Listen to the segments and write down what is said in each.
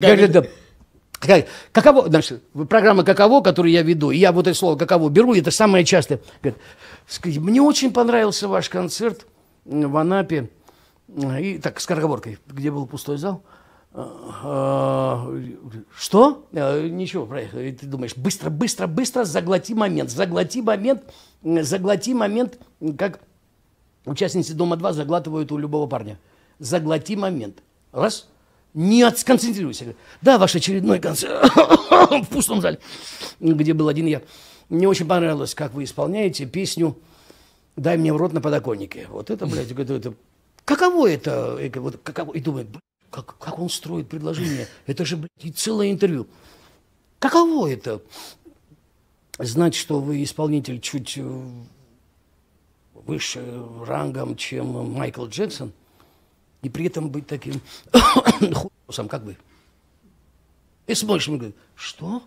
Я говорю, да, каково, значит, программа «Каково», которую я веду, и я вот это слово «каково» беру, это самое частое. Говорит, мне очень понравился ваш концерт в Анапе, э, и так, с скороговоркой, где был пустой зал. Э, э, что? Ничего, проехали. Ты думаешь, быстро, быстро, быстро заглоти момент, заглоти момент, заглоти момент, как участницы «Дома-2» заглатывают у любого парня. Заглоти момент. Раз – не сконцентрируйся. Да, ваш очередной концерт в пустом зале, где был один я. Мне очень понравилось, как вы исполняете песню «Дай мне в рот на подоконнике». Вот это, блядь, это, это каково это? И, вот, каково, и думает, как, как он строит предложение? Это же, блядь, и целое интервью. Каково это? Знать, что вы исполнитель чуть э, выше рангом, чем Майкл Джексон – и при этом быть таким хуйсом, как бы. И смотришь, он говорит, что?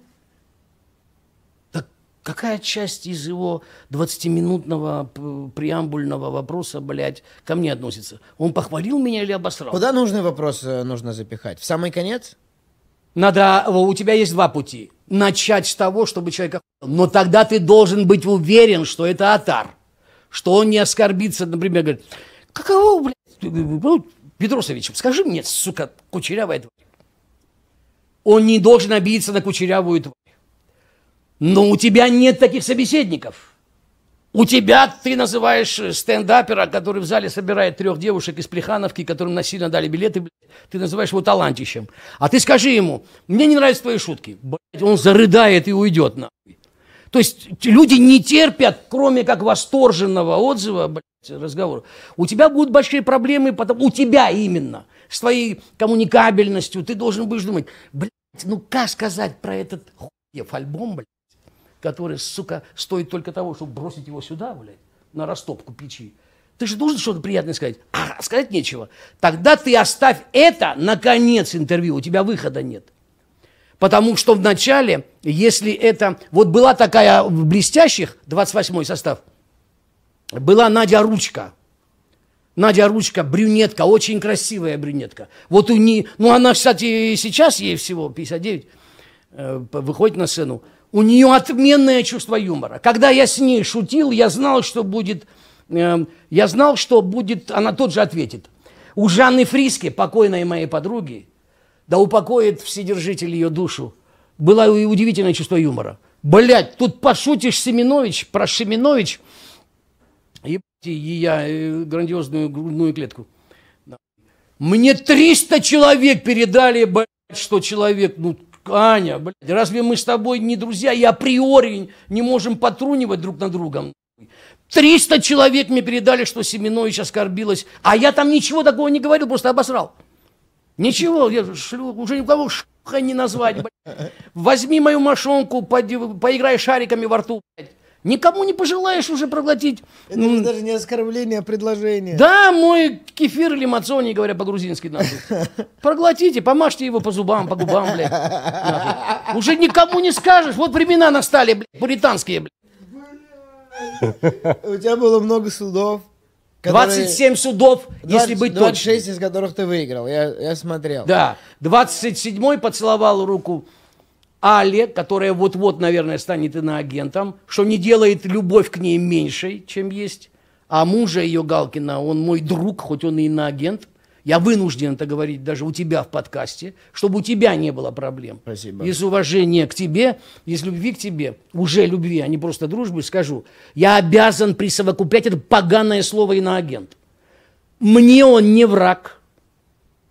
Так какая часть из его 20-минутного преамбульного вопроса, блядь, ко мне относится? Он похвалил меня или обосрал? Куда нужный вопрос э, нужно запихать? В самый конец? Надо, у тебя есть два пути. Начать с того, чтобы человек... Но тогда ты должен быть уверен, что это атар. Что он не оскорбится, например, говорит, каково, блядь, Петросович, скажи мне, сука, кучерявая тварь. Он не должен обидеться на кучерявую тварь. Но у тебя нет таких собеседников. У тебя ты называешь стендапера, который в зале собирает трех девушек из Плехановки, которым насильно дали билеты, ты называешь его талантищем. А ты скажи ему, мне не нравятся твои шутки. Блядь, он зарыдает и уйдет нахуй. То есть люди не терпят, кроме как восторженного отзыва, блядь, разговора. У тебя будут большие проблемы, потому, у тебя именно, с твоей коммуникабельностью. Ты должен будешь думать, блядь, ну как сказать про этот хуев альбом, блядь, который, сука, стоит только того, чтобы бросить его сюда, блядь, на растопку печи. Ты же должен что-то приятное сказать. А, а сказать нечего. Тогда ты оставь это, наконец, интервью. У тебя выхода нет. Потому что в начале, если это... Вот была такая в блестящих, 28-й состав, была Надя Ручка. Надя Ручка, брюнетка, очень красивая брюнетка. Вот у нее... Ну, она, кстати, сейчас ей всего 59, э, выходит на сцену. У нее отменное чувство юмора. Когда я с ней шутил, я знал, что будет... Эм, я знал, что будет... Она тот же ответит. У Жанны Фриски, покойной моей подруги, да упокоит Вседержитель ее душу. Было и удивительное чувство юмора. Блять, тут пошутишь Семенович, про Шеминович, ебать, и я и э, грандиозную грудную клетку. Мне 300 человек передали, блядь, что человек, ну, Аня, блядь, разве мы с тобой не друзья и априори не можем потрунивать друг на другом? 300 человек мне передали, что Семенович оскорбилась, а я там ничего такого не говорил, просто обосрал. Ничего, я шлю, уже ни у кого шлюха не назвать, блядь. Возьми мою мошонку, поди, поиграй шариками во рту, блядь. Никому не пожелаешь уже проглотить. Это уже даже не оскорбление, а предложение. Да, мой кефир или мацони, говоря по-грузински, Проглотите, помажьте его по зубам, по губам, блядь. Уже никому не скажешь. Вот времена настали, блядь, британские, блядь. У тебя было много судов. Которые... 27 судов, 20, если быть точным, 26 точным. из которых ты выиграл, я, я смотрел. Да, 27-й поцеловал руку Але, которая вот-вот, наверное, станет иноагентом, что не делает любовь к ней меньшей, чем есть. А мужа ее Галкина, он мой друг, хоть он и иноагент – я вынужден это говорить даже у тебя в подкасте, чтобы у тебя не было проблем. Спасибо. Из уважения к тебе, из любви к тебе, уже любви, а не просто дружбы, скажу, я обязан присовокуплять это поганое слово иноагент. Мне он не враг.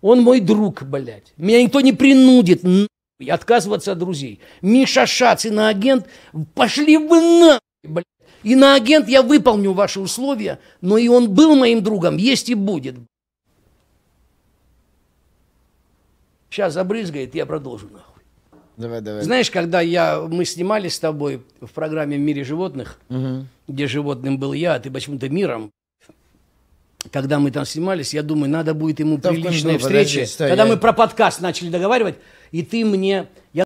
Он мой друг, блядь. Меня никто не принудит нахуй, отказываться от друзей. Миша Шац, иноагент, пошли вы на, блядь. Иноагент, я выполню ваши условия, но и он был моим другом, есть и будет. Сейчас забрызгает, я продолжу нахуй. Давай, давай. Знаешь, когда я, мы снимали с тобой в программе «В мире животных», угу. где животным был я, а ты почему-то миром, когда мы там снимались, я думаю, надо будет ему да, приличная встреча. Подожди, стой, когда я... мы про подкаст начали договаривать, и ты мне... Я